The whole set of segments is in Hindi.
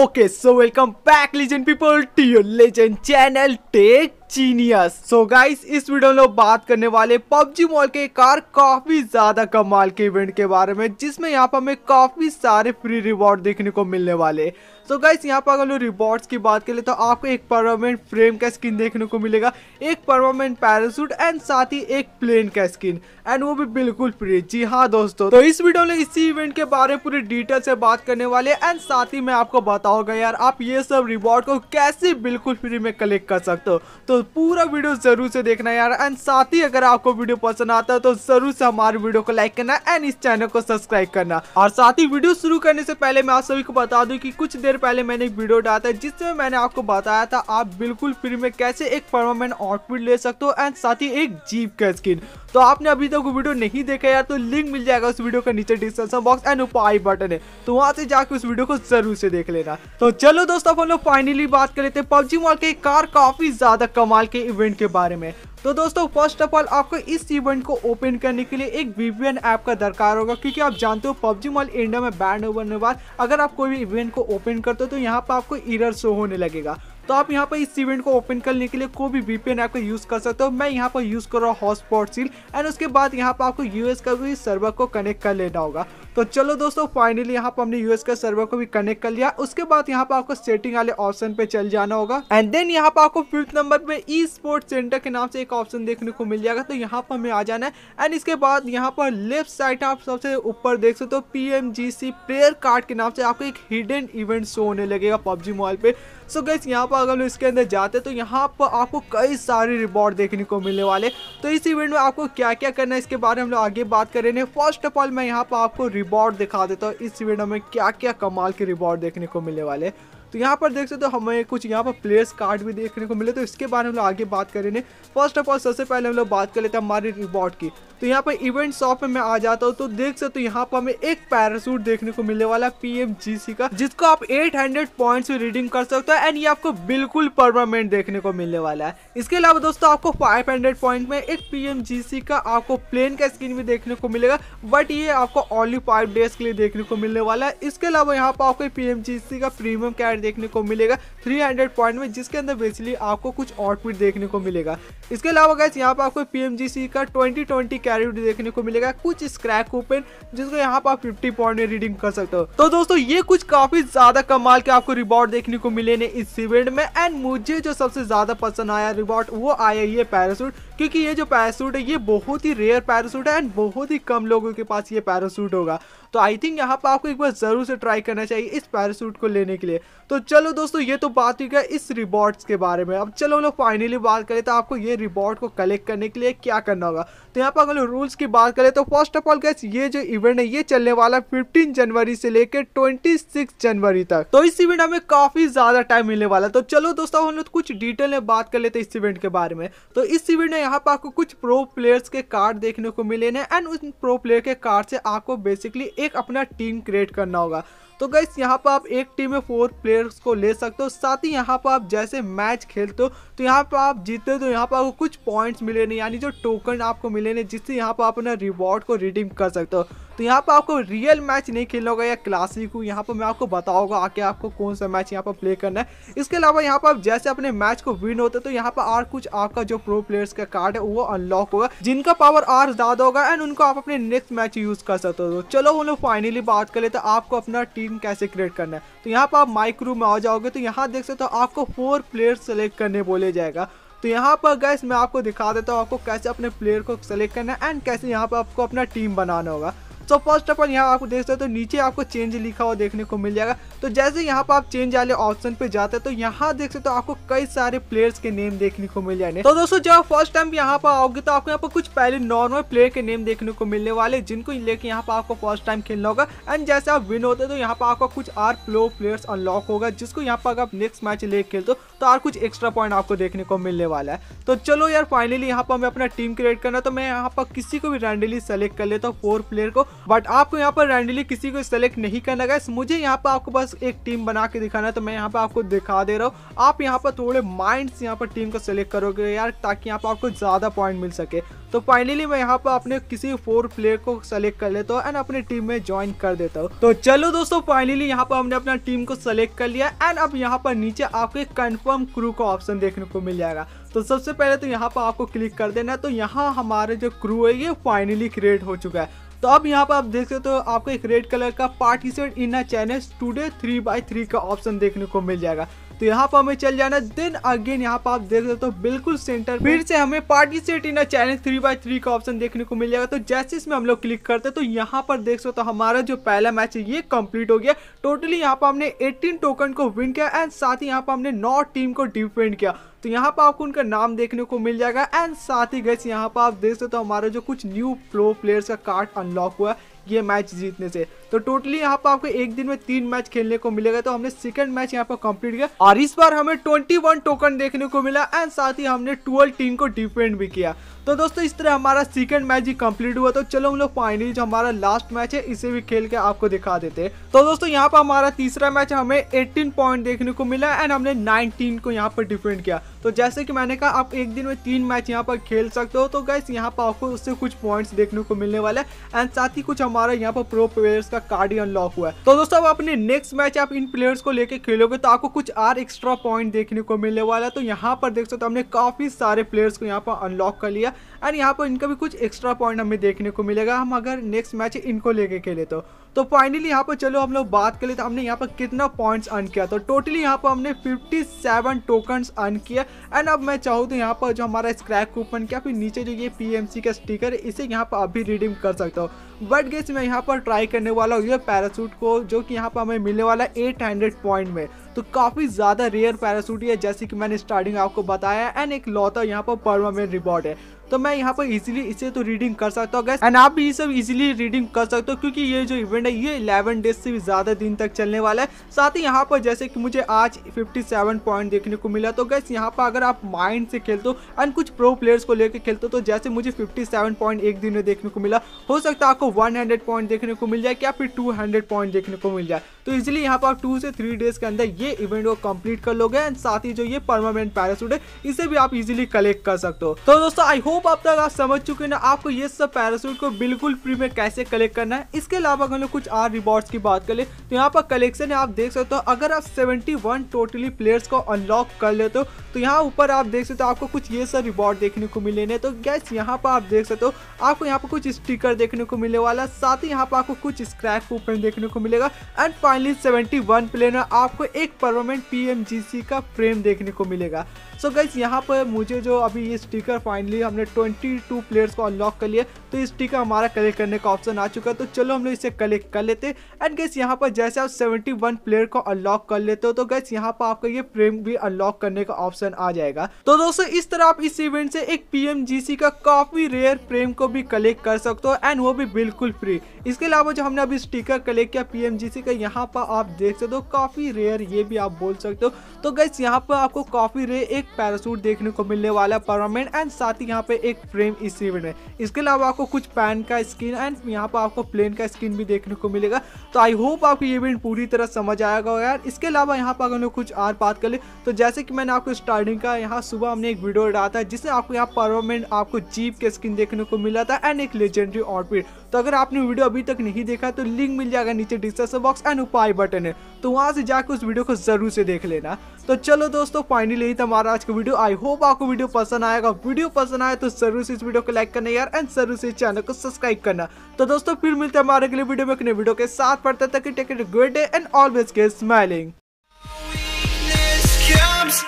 Okay so welcome back legend people to your legend channel tech genius so guys इस वीडियो में बात करने वाले पबजी मॉल के कार काफी ज्यादा कमाल के इवेंट के बारे में जिसमें यहाँ पर हमें काफी सारे फ्री रिवॉर्ड देखने को मिलने वाले तो गाइस यहाँ पर अगर लोग रिवॉर्ड्स की बात करें तो आपको एक परमानेंट फ्रेम का स्किन देखने को मिलेगा एक परमानेंट पैरासूट एंड साथ ही एक प्लेन का स्किन एंड वो भी बिल्कुल फ्री जी हाँ दोस्तों तो इस वीडियो में इसी इवेंट के बारे में पूरी डिटेल से बात करने वाले एंड साथ ही मैं आपको बताऊंगा यार आप ये सब रिवॉर्ड को कैसे बिल्कुल फ्री में कलेक्ट कर सकते हो तो पूरा वीडियो जरूर से देखना यार एंड साथ ही अगर आपको वीडियो पसंद आता है तो जरूर से हमारे वीडियो को लाइक करना एंड इस चैनल को सब्सक्राइब करना और साथ ही वीडियो शुरू करने से पहले मैं आप सभी को बता दू की कुछ देर पहले मैंने एक वीडियो डाला था जिसमें मैंने आपको बताया था आप बिल्कुल फ्री में कैसे एक परमानेंट आउटफिट ले सकते हो एंड साथ ही एक जीप का स्किन तो आपने अभी तक वो वीडियो नहीं देखा यार तो लिंक मिल जाएगा उस वीडियो का नीचे डिस्क्रिप्शन बॉक्स एंड ऊपर आई बटन है तो वहाँ से जाकर उस वीडियो को जरूर से देख लेना तो चलो दोस्तों हम लोग फाइनली बात कर लेते हैं पबजी मॉल के कार काफी ज्यादा कमाल के इवेंट के बारे में तो दोस्तों फर्स्ट ऑफ ऑल आपको इस इवेंट को ओपन करने के लिए एक वीवीएन ऐप का दरकार होगा क्योंकि आप जानते हो पबजी मॉल इंडिया में बैन होने के बाद अगर आप कोई भी इवेंट को ओपन करते हो तो यहाँ पर आपको इरर शो होने लगेगा तो आप यहाँ पर इस इवेंट को ओपन करने के लिए कोई भी वीपीएन ऐप का यूज़ कर सकते हो मैं यहाँ पर यूज़ कर रहा हूँ हॉटस्पॉट सील एंड उसके बाद यहाँ पर आपको यूएस का भी सर्वर को कनेक्ट कर लेना होगा तो चलो दोस्तों फाइनली यहाँ पर हमने यूएस का सर्वर को भी कनेक्ट कर लिया उसके बाद यहाँ पर आपको सेटिंग वाले ऑप्शन पे चल जाना होगा एंड देन यहाँ पर आपको फिफ्थ नंबर पे ई स्पोर्ट सेंटर के नाम से एक ऑप्शन देखने को मिल जाएगा तो यहाँ पर हमें आ जाना है एंड इसके बाद यहाँ पर लेफ्ट साइड आप सबसे ऊपर देख सकते हो P M G C player card के नाम से आपको एक हिडन इवेंट शो होने लगेगा पबजी मोबाइल पे सो गैस यहाँ पर अगर हम इसके अंदर जाते तो यहाँ पर आपको कई सारे रिवॉर्ड देखने को मिलने वाले तो इस इवेंट में आपको क्या क्या करना है इसके बारे में हम लोग आगे बात करेंगे फर्स्ट ऑफ ऑल मैं यहाँ पर आपको रिवॉर्ड दिखा देता हूँ इस इवेंट में क्या क्या कमाल के रिवॉर्ड देखने को मिलने वाले तो यहाँ पर देख सकते हो हमें कुछ यहाँ पर प्लेयर्स कार्ड भी देखने को मिले तो इसके बारे में हम लोग आगे बात करेंगे फर्स्ट ऑफ ऑल सबसे पहले हम लोग बात कर लेते हैं हमारे रिवॉर्ड की तो यहाँ पर इवेंट शॉप में मैं आ जाता हूँ तो देख सकते हो यहाँ पर हमें एक पैरासूट देखने को मिलने वाला पी का जिसको आप 800 हंड्रेड पॉइंट रीडिंग कर सकते हो एंड ये आपको बिल्कुल परमानेंट देखने को मिलने वाला है इसके अलावा दोस्तों आपको फाइव पॉइंट में एक पी का आपको प्लेन का स्क्रीन भी देखने को मिलेगा बट ये आपको ऑनली फाइव डेज के लिए देखने को मिलने वाला है इसके अलावा यहाँ पर आपको पी का प्रीमियम कैट पॉइंट देखने को मिलेगा 300 पॉइंट में जिसके अंदर बेसिकली आपको कुछ आउटपुट देखने को मिलेगा इसके अलावा गैस यहाँ पर आपको पी का ट्वेंटी ट्वेंटी कैरेट देखने को मिलेगा कुछ स्क्रैप कूपन जिसको यहाँ पर आप फिफ्टी पॉइंट में रिडीम कर सकते हो तो दोस्तों ये कुछ काफी ज्यादा कमाल के आपको रिवॉर्ड देखने को मिले ने इस इवेंट में एंड मुझे जो सबसे ज्यादा पसंद आया रिवॉर्ड वो आया ये पैरासूट क्योंकि ये जो पैरासूट है ये बहुत ही रेयर पैरासूट है एंड बहुत ही कम लोगों के पास ये पैरासूट होगा तो आई थिंक यहाँ पर आपको एक बार जरूर से ट्राई करना चाहिए इस पैरासूट को लेने के लिए तो चलो दोस्तों ये तो बात ही क्या इस रिबॉर्ड्स के बारे में अब चलो हम लोग फाइनली बात करें तो आपको ये रिबॉर्ड को कलेक्ट करने के लिए क्या करना होगा तो यहाँ पर अगर रूल्स की बात करें तो फर्स्ट ऑफ ऑल गैस ये जो इवेंट है ये चलने वाला फिफ्टीन जनवरी से लेकर ट्वेंटी जनवरी तक तो इस इवेंट हमें काफी ज्यादा टाइम मिलने वाला तो चलो दोस्तों हम लोग कुछ डिटेल में बात कर लेते हैं इस इवेंट के बारे में तो इस इवेंट में यहाँ पर आपको कुछ प्रो प्लेयर्स के कार्ड देखने को मिले हैं एंड उस प्रो प्लेयर के कार्ड से आपको बेसिकली एक अपना टीम क्रिएट करना होगा तो गैस यहाँ पर आप एक टीम में फोर प्लेयर्स को ले सकते हो साथ ही यहाँ पर आप जैसे मैच खेलते हो तो यहाँ पर आप जीतते हो तो यहाँ पर आपको कुछ पॉइंट्स मिले नहीं यानी जो टोकन आपको मिले नहीं जिससे यहाँ पर आप अपना रिवॉर्ड को रिडीम कर सकते हो तो यहाँ पर आपको रियल मैच नहीं खेलना होगा या क्लासिक हूँ यहाँ पर मैं आपको बताऊंगा आके आपको कौन सा मैच यहाँ पर प्ले करना है इसके अलावा यहाँ पर आप जैसे अपने मैच को विन होते तो यहाँ पर और कुछ आपका जो प्रो प्लेयर्स का कार्ड है वो अनलॉक होगा जिनका पावर आर ज्यादा होगा एंड उनको आप अपने नेक्स्ट मैच यूज कर सकते हो चलो हम लोग फाइनली बात कर ले तो आपको अपना टीम कैसे क्रिएट करना है तो यहाँ पर आप माइक्रो में आ जाओगे तो यहाँ देख सकते हो आपको फोर प्लेयर सेलेक्ट करने बोले जाएगा तो यहाँ पर गैस मैं आपको दिखा देता हूँ आपको कैसे अपने प्लेयर को सेलेक्ट करना है एंड कैसे यहाँ पर आपको अपना टीम बनाना होगा सो फर्स्ट ऑफ ऑल यहाँ आपको देख सकते हो तो नीचे आपको चेंज लिखा हुआ देखने को मिल जाएगा तो जैसे यहाँ पर आप चेंज वाले ऑप्शन पे जाते हैं तो यहाँ देख सकते हो आपको कई सारे प्लेयर्स के नेम देखने को मिल जाएंगे तो दोस्तों जब फर्स्ट टाइम यहाँ पर आओगे तो आपको यहाँ पर कुछ पहले नॉर्मल प्लेयर के नेम देखने को मिलने वाले जिनको लेके यहाँ पर आपको फर्स्ट टाइम खेलना होगा एंड जैसे आप विन होते तो यहाँ पर आपका कुछ आर प्लो प्लेयर्स अनलॉक होगा जिसको यहाँ पर अगर आप नेक्स्ट मैच ले खेलते हो तो और कुछ एक्स्ट्रा पॉइंट आपको देखने को मिलने वाला है तो चलो यार फाइनली यहाँ पर हमें अपना टीम क्रिएट करना तो मैं यहाँ पर किसी को भी रैंडली सेलेक्ट कर लेता हूँ फोर प्लेयर को बट आपको यहाँ पर रैंडली किसी को सेलेक्ट नहीं करना गैस मुझे यहाँ पर आपको बस एक टीम बना के दिखाना है तो मैं यहाँ पर आपको दिखा दे रहा हूँ आप यहाँ पर थोड़े माइंड यहाँ पर टीम को सेलेक्ट करोगे यार ताकि यहाँ पर आपको ज़्यादा पॉइंट मिल सके तो फाइनली मैं यहाँ पर अपने किसी फोर प्लेयर को सेलेक्ट कर लेता हूँ एंड अपनी टीम में ज्वाइन कर देता हूँ तो चलो दोस्तों फाइनली यहाँ पर हमने अपना टीम को सेलेक्ट कर लिया एंड अब यहाँ पर नीचे आपके कन्फर्म क्रू का ऑप्शन देखने को मिल जाएगा तो सबसे पहले तो यहाँ पर आपको क्लिक कर देना है तो यहाँ हमारे जो क्रू है ये फाइनली क्रिएट हो चुका है तो अब यहाँ पर आप देख सकते हो तो आपको एक रेड कलर का participate in in channel today three by three का ऑप्शन देखने को मिल जाएगा तो यहाँ पर हमें चल जाना देन अगेन यहाँ पर आप देख सकते हो तो बिल्कुल सेंटर फिर से हमें participate in a channel three by three का ऑप्शन देखने को मिल जाएगा तो जैसे इसमें हम लोग क्लिक करते हैं तो यहाँ पर देख सकते हो तो हमारा जो पहला मैच है ये कंप्लीट हो गया टोटली यहाँ पर हमने 18 टोकन को विन किया एंड साथ ही यहाँ पर हमने नौ टीम को डिफेंड किया तो यहाँ पर आपको उनका नाम देखने को मिल जाएगा एंड साथ ही गैस यहाँ पर आप देख सकते हो तो हमारा जो कुछ न्यू प्रो प्लेयर्स का कार्ड अनलॉक हुआ ये मैच जीतने से तो टोटली यहाँ पर आपको एक दिन में तीन मैच खेलने को मिलेगा तो हमने सेकंड मैच यहाँ पर कंप्लीट किया और इस बार हमें 21 टोकन देखने को मिला एंड साथ ही हमने 12 टीम को डिफेंड भी किया तो दोस्तों इस तरह हमारा सेकंड मैच ही कंप्लीट हुआ तो चलो हम लोग फाइनली जो हमारा लास्ट मैच है इसे भी खेल के आपको दिखा देते तो दोस्तों यहाँ पर हमारा तीसरा मैच हमें 18 पॉइंट देखने को मिला एंड हमने 19 को यहाँ पर डिफेंड किया तो जैसे कि मैंने कहा आप एक दिन में तीन मैच यहाँ पर खेल सकते हो तो गैस यहाँ पर आपको उससे कुछ पॉइंट्स देखने को मिलने वाला है एंड साथ ही कुछ हमारा यहाँ पर प्रो प्लेयर्स का कार्ड ही अनलॉक हुआ है तो दोस्तों अब अपने नेक्स्ट मैच आप इन प्लेयर्स को लेकर खेलोगे तो आपको कुछ और एक्स्ट्रा पॉइंट देखने को मिलने वाला है तो यहाँ पर देख सकते हो हमने काफी सारे प्लेयर्स को यहाँ पर अनलॉक कर लिया मिलेगा एंड यहाँ पर इनका भी कुछ एक्स्ट्रा पॉइंट हमें देखने को मिलेगा हम अगर नेक्स्ट मैच इनको लेके खेले तो तो फाइनली यहाँ पर चलो हम लोग बात कर ले तो हमने यहाँ पर कितना पॉइंट्स अर्न किया तो टोटली यहाँ पर हमने 57 सेवन टोकन्स अर्न किया एंड अब मैं चाहूँ तो यहाँ पर जो हमारा स्क्रैप कूपन क्या फिर नीचे जो ये पीएमसी का स्टिकर है इसे यहाँ पर अभी रिडीम कर सकता हूँ बट गेस मैं यहाँ पर ट्राई करने वाला हूँ ये पैरासूट को जो कि यहाँ पर हमें मिलने वाला है एट पॉइंट में तो काफ़ी ज़्यादा रेयर पैरासूट है जैसे कि मैंने स्टार्टिंग आपको बताया एंड एक लौता यहाँ पर परमानेंट रिबॉर्ड है तो मैं यहाँ पर इजिली इसे तो रीडिंग कर सकता हूँ गैस एंड आप भी सब इजिली रीडिंग कर सकते हो क्योंकि ये जो इवेंट है ये इलेवन डेज से भी ज़्यादा दिन तक चलने वाला है साथ ही यहाँ पर जैसे कि मुझे आज सेवन पॉइंट देखने को मिला तो गैस यहाँ पर अगर आप माइंड से खेलते हो एंड कुछ प्रो प्लेयर्स को लेकर खेलते हो तो जैसे मुझे सेवन पॉइंट एक दिन में देखने को मिला हो सकता है आपको हंड्रेड पॉइंट देखने को मिल जाए या फिर हंड्रेड पॉइंट देखने को मिल जाए तो इजिली यहाँ पर आप टू से थ्री डेज के अंदर ये इवेंट को कम्प्लीट कर लोगे एंड साथ ही जो ये परमानेंट पैरासूट है इसे भी आप इजिली कलेक्ट कर सकते हो तो दोस्तों आई होप होप अब तक आप समझ चुके ना आपको ये सब पैरासूट को बिल्कुल फ्री में कैसे कलेक्ट करना है इसके अलावा अगर लोग कुछ आर रिवॉर्ड्स की बात करें तो यहाँ पर कलेक्शन है आप देख सकते हो अगर आप 71 टोटली प्लेयर्स को अनलॉक कर लेते हो तो यहाँ ऊपर आप देख सकते हो आपको कुछ ये सब रिवॉर्ड देखने को मिले तो गैस यहाँ पर आप देख सकते हो आपको यहाँ पर कुछ स्टिकर देखने को मिलने वाला साथ ही यहाँ पर आपको कुछ स्क्रैप कूपन देखने को मिलेगा and finally seventy one player में आपको एक परमानेंट पी का फ्रेम देखने को मिलेगा सो गैस यहाँ पर मुझे जो अभी ये स्टिकर फाइनली हमने ट्वेंटी टू प्लेयर्स को अनलॉक कर लिया तो इस टीका हमारा कलेक्ट करने का ऑप्शन आ चुका है तो चलो हम लोग इसे कलेक्ट कर लेते एंड गैस यहाँ पर जैसे आप सेवेंटी वन प्लेयर को अनलॉक कर लेते हो तो गैस यहाँ पर आपका ये फ्रेम भी अनलॉक करने का ऑप्शन आ जाएगा तो दोस्तों इस तरह आप इस इवेंट से एक पी का काफी रेयर फ्रेम को भी कलेक्ट कर सकते हो एंड वो भी बिल्कुल फ्री इसके अलावा जो हमने अभी स्टीकर कलेक्ट किया पी का यहाँ पर आप देख सकते हो काफी रेयर ये भी आप बोल सकते हो तो गैस यहाँ पर आपको काफी रेयर एक पैरासूट देखने को मिलने वाला परमानेंट एंड साथ ही यहाँ पे एक फ्रेम इस इवेंट में इसके अलावा आपको कुछ पैन का स्किन एंड यहाँ पर आपको प्लेन का स्किन भी देखने को मिलेगा तो आई होप आपको ये इवेंट पूरी तरह समझ आएगा यार इसके अलावा यहाँ पर अगर हम कुछ और बात कर ले तो जैसे कि मैंने आपको स्टार्टिंग का यहाँ सुबह हमने एक वीडियो डाला था जिसमें आपको यहाँ परमानेंट आपको जीप के स्किन देखने को मिला था एंड एक लेजेंडरी आउटफिट तो अगर आपने वीडियो अभी तक नहीं देखा तो लिंक मिल जाएगा नीचे डिस्क्रिप्शन बॉक्स एंड उपाय बटन है तो वहाँ से जाकर उस वीडियो को जरूर से देख लेना तो चलो दोस्तों फाइनली यही था हमारा आज का वीडियो आई होप आपको वीडियो पसंद आएगा वीडियो पसंद आए तो जरूर से इस वीडियो को लाइक करना यार एंड जरूर से चैनल को सब्सक्राइब करना तो दोस्तों फिर मिलते हैं हमारे अगले वीडियो में अपने वीडियो के साथ पढ़ते तक take it good day and always keep smiling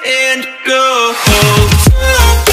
And go home.